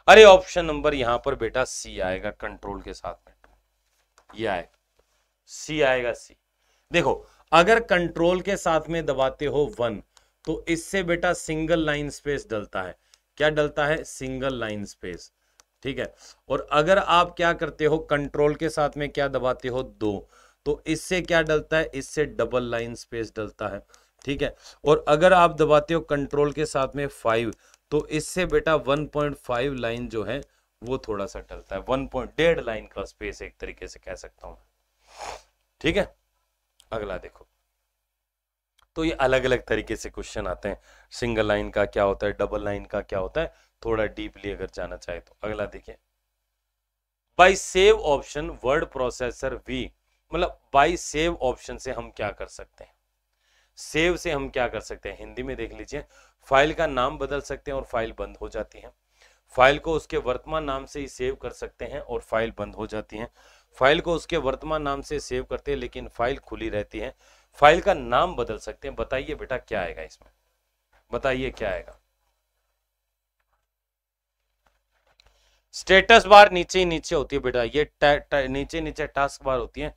अरे ऑप्शन नंबर यहां पर बेटा सी आएगा कंट्रोल के साथ में टू ये आएगा सी आएगा सी देखो अगर कंट्रोल के साथ में दबाते हो वन तो इससे बेटा सिंगल लाइन स्पेस डलता है क्या डलता है सिंगल लाइन स्पेस ठीक है और अगर आप क्या करते हो कंट्रोल के साथ में क्या दबाते हो दो तो इससे क्या डलता है इससे डबल लाइन स्पेस डलता है ठीक है और अगर आप दबाते हो कंट्रोल के साथ में फाइव तो इससे बेटा 1.5 लाइन जो है वो थोड़ा सा डलता है वन पॉइंट डेढ़ लाइन का स्पेस एक तरीके से कह सकता हूं ठीक है अगला देखो तो ये अलग अलग तरीके से क्वेश्चन आते हैं सिंगल लाइन का क्या होता है डबल लाइन का क्या होता है थोड़ा डीपली अगर जाना चाहे तो अगला देखिए by save option word processor we मतलब बाई सेव ऑप्शन से हम क्या कर सकते हैं सेव से हम क्या कर सकते हैं हिंदी में देख लीजिए फाइल का नाम बदल सकते हैं और फाइल बंद हो जाती है फाइल को उसके वर्तमान नाम से ही सेव कर सकते हैं और फाइल बंद हो जाती है फाइल को उसके वर्तमान नाम से सेव करते हैं लेकिन फाइल खुली रहती है फाइल का नाम बदल सकते हैं बताइए बेटा क्या हम्म। आएगा इसमें बताइए क्या आएगा स्टेटस बार नीचे नीचे होती है बेटा ये टा, टा, नीचे नीचे टास्क बार होती है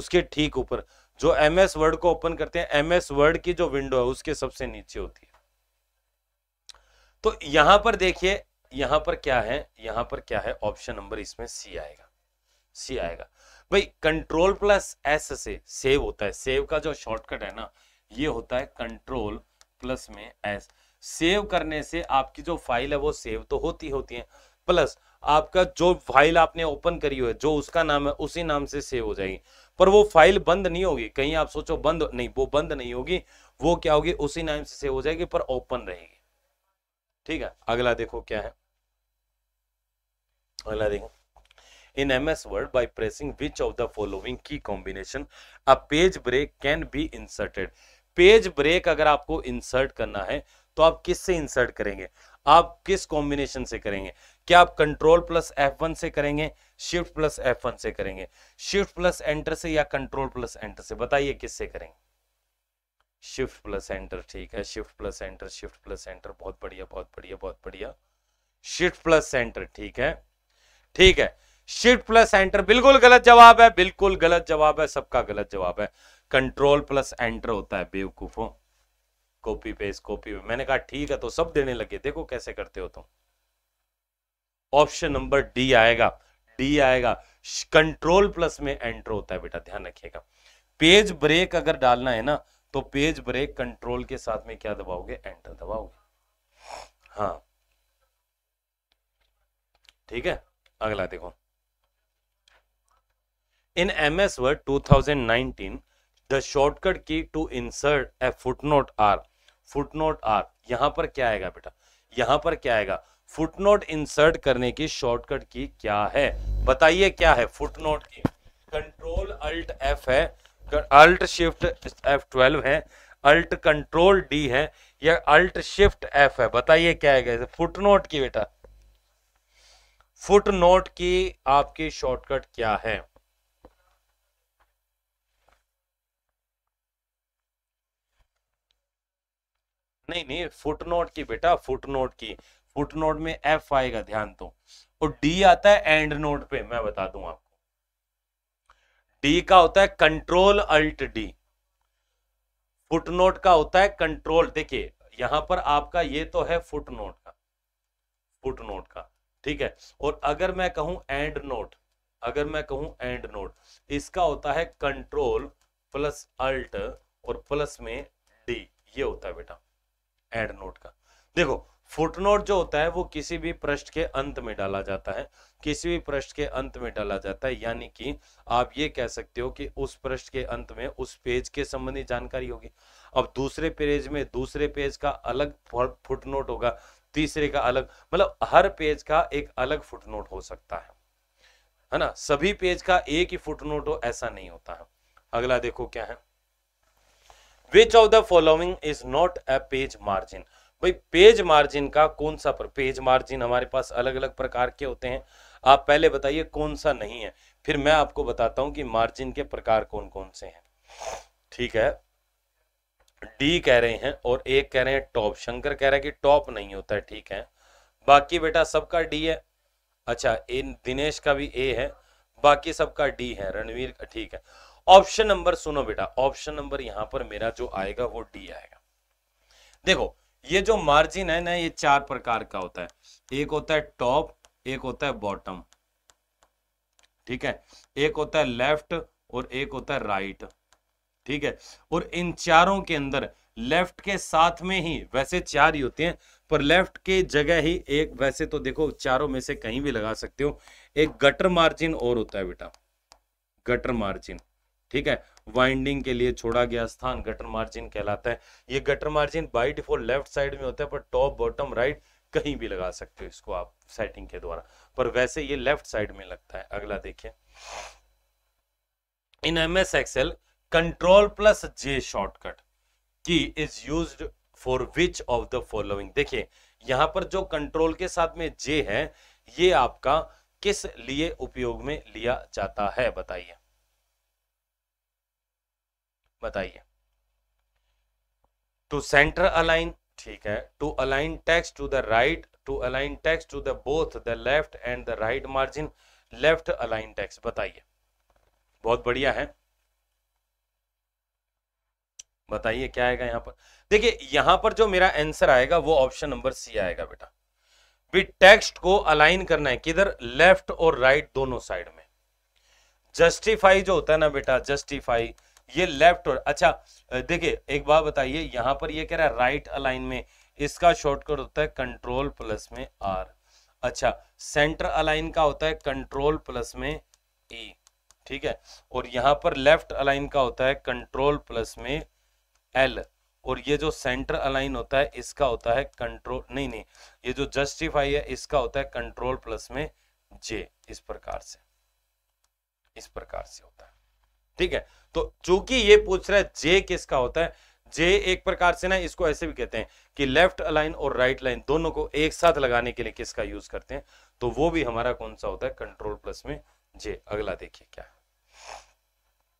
उसके ठीक ऊपर जो एम एस वर्ड को ओपन करते हैं एम एस वर्ड की जो विंडो है उसके सबसे नीचे होती है तो यहां पर देखिए यहां पर क्या है यहां पर क्या है ऑप्शन नंबर इसमें सी आएगा सी आएगा भाई कंट्रोल प्लस एस से सेव होता है सेव का जो शॉर्टकट है ना ये होता है कंट्रोल प्लस में एस सेव करने से आपकी जो फाइल है वो सेव तो होती होती है प्लस आपका जो फाइल आपने ओपन करी हुई है जो उसका नाम है उसी नाम से सेव हो जाएगी पर वो फाइल बंद नहीं होगी कहीं आप सोचो बंद नहीं वो बंद नहीं होगी वो क्या होगी उसी नाम से सेव हो जाएगी पर ओपन रहेगी ठीक है अगला देखो क्या है अगला देखो in MS Word by pressing which of the following key combination a page break can be inserted. Page break अगर आपको इंसर्ट करना है तो आप किस से इंसर्ट करेंगे आप किस कॉम्बिनेशन से करेंगे क्या आप कंट्रोल प्लस एफ वन से करेंगे शिफ्ट प्लस एफ वन से करेंगे शिफ्ट प्लस एंटर से या कंट्रोल प्लस एंटर से बताइए किस से करेंगे शिफ्ट प्लस एंटर ठीक है shift plus enter shift plus enter बहुत बढ़िया बहुत बढ़िया बहुत बढ़िया शिफ्ट प्लस एंटर ठीक है ठीक है शिफ्ट प्लस एंटर बिल्कुल गलत जवाब है बिल्कुल गलत जवाब है सबका गलत जवाब है कंट्रोल प्लस एंटर होता है बेवकूफो कॉपी पेस्ट कॉपी पे। मैंने कहा ठीक है तो सब देने लगे देखो कैसे करते हो तुम ऑप्शन नंबर डी आएगा डी आएगा कंट्रोल प्लस में एंटर होता है बेटा ध्यान रखिएगा पेज ब्रेक अगर डालना है ना तो पेज ब्रेक कंट्रोल के साथ में क्या दबाओगे एंटर दबाओगे हाँ ठीक है अगला देखो in M S In MS Word 2019, the shortcut key to insert a footnote R. Footnote R यहां पर क्या आएगा बेटा यहां पर क्या आएगा फुटनोट इंसर्ट करने की शॉर्टकट की क्या है बताइए क्या है footnote key control alt F है अल्ट शिफ्ट एफ ट्वेल्व है अल्ट कंट्रोल डी है या अल्ट शिफ्ट एफ है बताइए क्या है फुटनोट की बेटा फुटनोट की आपकी शॉर्टकट क्या है नहीं नहीं फुटनोट की बेटा फुटनोट की फुटनोट में एफ आएगा ध्यान तो और डी आता है एंड नोट पे मैं बता दू आपको डी का होता है कंट्रोल अल्ट डी फुटनोट का होता है कंट्रोल देखिए यहां पर आपका ये तो है फुटनोट का फुटनोट का ठीक है और अगर मैं कहूं एंड नोट अगर मैं कहूं एंड नोट इसका होता है कंट्रोल प्लस अल्ट और प्लस में डी ये होता है बेटा एड नोट का देखो फुटनोट जो होता है वो किसी भी पृष्ठ के अंत में डाला जाता है किसी भी पृष्ठ के अंत में डाला जाता है यानी कि आप ये कह सकते हो कि उस पृष्ठ के अंत में उस पेज के संबंधी जानकारी होगी अब दूसरे पेज में दूसरे पेज का अलग फुटनोट होगा तीसरे का अलग मतलब हर पेज का एक अलग फुटनोट हो सकता है है ना सभी पेज का एक ही फुटनोट हो ऐसा नहीं होता है अगला देखो क्या है which of the following is not a page margin भाई पेज मार्जिन का कौन सा पर पेज मार्जिन हमारे पास अलग अलग प्रकार के होते हैं आप पहले बताइए कौन सा नहीं है फिर मैं आपको बताता हूं कि मार्जिन के प्रकार कौन कौन से हैं ठीक है डी कह रहे हैं और एक कह रहे हैं टॉप शंकर कह रहा है कि टॉप नहीं होता है ठीक है बाकी बेटा सबका डी है अच्छा ए दिनेश का भी ए है बाकी सबका डी है रणवीर का ठीक है ऑप्शन नंबर सुनो बेटा ऑप्शन नंबर यहां पर मेरा जो आएगा वो डी आएगा देखो ये जो मार्जिन है ना ये चार प्रकार का होता है एक होता है टॉप एक होता है बॉटम ठीक है एक होता है लेफ्ट और एक होता है राइट ठीक है और इन चारों के अंदर लेफ्ट के साथ में ही वैसे चार ही होते हैं पर लेफ्ट के जगह ही एक वैसे तो देखो चारों में से कहीं भी लगा सकते हो एक गटर मार्जिन और होता है बेटा गटर मार्जिन ठीक है वाइंडिंग के लिए छोड़ा गया स्थान गटर मार्जिन कहलाता है ये gutter margin by default left side में होता है पर टॉप बॉटम राइट कहीं भी लगा सकते हो इसको आप सेटिंग के द्वारा पर वैसे ये लेफ्ट साइड में लगता है अगला देखिए in M S Excel control plus J shortcut key is use for which of the following देखिए यहां पर जो कंट्रोल के साथ में जे है ये आपका किस लिए उपयोग में लिया जाता है बताइए बताइए टू सेंटर अलाइन ठीक है to align text to the right to align text to the both the left and the right margin left align text बताइए बहुत बढ़िया है बताइए क्या आएगा यहां पर देखिए यहां पर जो मेरा आंसर आएगा वो ऑप्शन नंबर सी आएगा बेटा भी टेक्स्ट को अलाइन करना है किधर लेफ्ट और राइट दोनों साइड में जस्टिफाई जो होता है ना बेटा जस्टिफाई ये लेफ्ट और अच्छा देखिए एक बात बताइए यहाँ पर ये कह रहा है राइट अलाइन में इसका शॉर्टकट होता है कंट्रोल प्लस में आर अच्छा सेंटर अलाइन का होता है कंट्रोल प्लस में ई e, ठीक है और यहाँ पर लेफ्ट अलाइन का होता है कंट्रोल प्लस में एल और ये जो सेंटर अलाइन होता है इसका होता है कंट्रोल नहीं नहीं ये जो जस्टिफाई है इसका होता है कंट्रोल प्लस में जे इस प्रकार से इस प्रकार से होता है ठीक है तो चूंकि ये पूछ रहा है जे किसका होता है जे एक प्रकार से ना इसको ऐसे भी कहते हैं कि लेफ्ट लाइन और राइट लाइन दोनों को एक साथ लगाने के लिए किसका यूज करते हैं तो वो भी हमारा कौन सा होता है कंट्रोल प्लस में जे अगला देखिए क्या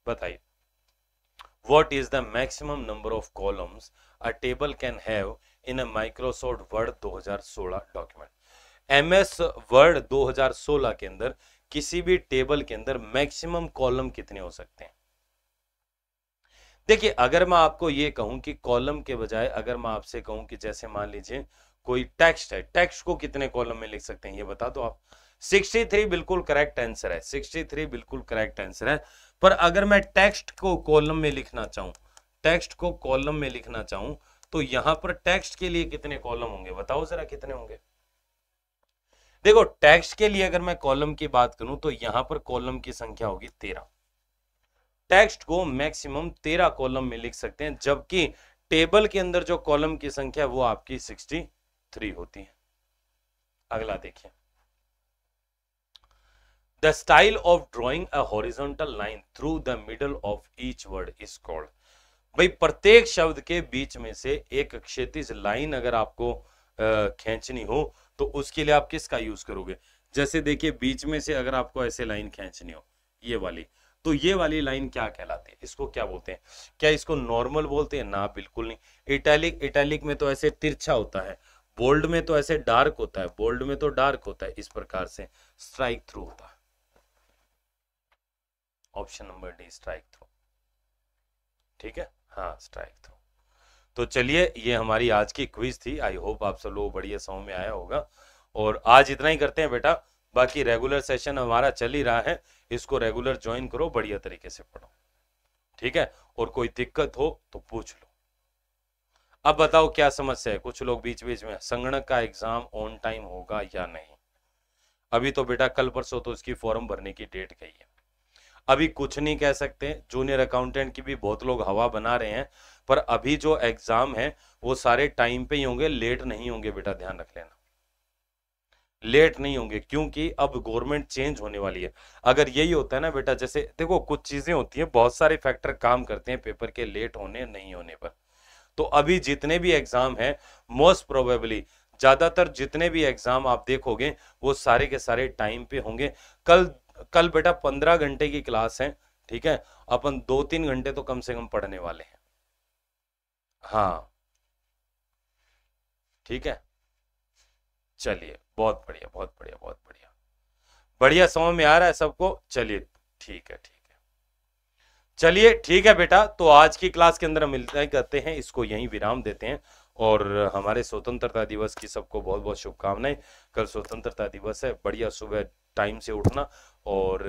बताइए what is the maximum number of columns in Microsoft can have in a Microsoft Word 2016 document MS Word 2016 के अंदर किसी भी टेबल के अंदर मैक्सिमम कॉलम कितने हो सकते हैं देखिए अगर मैं आपको ये कहूं कि कॉलम के बजाय अगर मैं आपसे कहूं कि जैसे मान लीजिए कोई टेक्स्ट है टेक्स्ट को कितने कॉलम में लिख सकते हैं ये बता दो आप 63 बिल्कुल करेक्ट आंसर है 63 बिल्कुल करेक्ट आंसर है पर अगर मैं टेक्स्ट को कॉलम में लिखना चाहूं टेक्स्ट को कॉलम में लिखना चाहूं तो यहां पर टेक्स्ट के लिए कितने कॉलम होंगे बताओ जरा कितने होंगे देखो टेक्स्ट के लिए अगर मैं कॉलम की बात करूं तो यहां पर कॉलम की संख्या होगी तेरह टेक्स्ट को मैक्सिमम तेरह कॉलम में लिख सकते हैं जबकि टेबल के अंदर जो कॉलम की संख्या वो आपकी सिक्सटी थ्री होती है अगला देखिए the style of drawing a horizontal line through the middle of each word is called भाई प्रत्येक शब्द के बीच में से एक क्षेत्रीय लाइन अगर आपको खींचनी हो तो उसके लिए आप किसका यूज करोगे जैसे देखिए बीच में से अगर आपको ऐसे लाइन खींचनी हो ये वाली तो ये वाली लाइन क्या कहलाती है इसको क्या बोलते हैं क्या इसको नॉर्मल बोलते हैं ना बिल्कुल नहीं इटैलिक इटैलिक में तो ऐसे तिरछा होता है बोल्ड में तो ऐसे डार्क होता है बोल्ड में तो डार्क होता है इस प्रकार से स्ट्राइक थ्रू होता है option number D strike through ठीक है हाँ स्ट्राइक थ्रू तो चलिए ये हमारी आज की क्विज थी आई होप आप सब लोग बढ़िया समय में आया होगा और आज इतना ही करते हैं बेटा बाकी रेगुलर सेशन हमारा चल ही रहा है इसको रेगुलर ज्वाइन करो बढ़िया तरीके से पढ़ो ठीक है और कोई दिक्कत हो तो पूछ लो अब बताओ क्या समस्या है कुछ लोग बीच बीच में संगणक का एग्जाम ऑन टाइम होगा या नहीं अभी तो बेटा कल परसों तो उसकी फॉर्म भरने की डेट गई है अभी कुछ नहीं कह सकते जूनियर अकाउंटेंट की भी बहुत लोग हवा बना रहे हैं पर अभी जो एग्जाम है वो सारे टाइम पे ही होंगे लेट नहीं होंगे बेटा ध्यान रख लेना लेट नहीं होंगे क्योंकि अब गवर्नमेंट चेंज होने वाली है अगर यही होता है ना बेटा जैसे देखो कुछ चीज़ें होती हैं बहुत सारे फैक्टर काम करते हैं पेपर के लेट होने नहीं होने पर तो अभी जितने भी एग्ज़ाम हैं मोस्ट प्रोबेबली ज़्यादातर जितने भी एग्ज़ाम आप देखोगे वो सारे के सारे टाइम पे होंगे कल कल बेटा पंद्रह घंटे की क्लास है ठीक है अपन दो तीन घंटे तो कम से कम पढ़ने वाले हैं हाँ ठीक है चलिए बहुत बढ़िया बहुत बढ़िया बहुत बढ़िया बढ़िया समय में आ रहा है सबको चलिए ठीक है ठीक है चलिए ठीक है बेटा तो आज की क्लास के अंदर हम मिलते करते हैं इसको यहीं विराम देते हैं और हमारे स्वतंत्रता दिवस की सबको बहुत बहुत शुभकामनाएं कल स्वतंत्रता दिवस है बढ़िया सुबह टाइम से उठना और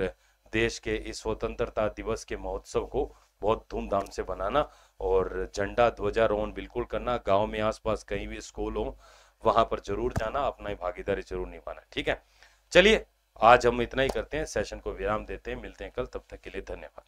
देश के इस स्वतंत्रता दिवस के महोत्सव को बहुत धूमधाम से बनाना और झंडा ध्वजारोहण बिल्कुल करना गांव में आसपास कहीं भी स्कूल हो वहां पर जरूर जाना अपना ही भागीदारी जरूर निभाना ठीक है चलिए आज हम इतना ही करते हैं सेशन को विराम देते हैं मिलते हैं कल तब तक के लिए धन्यवाद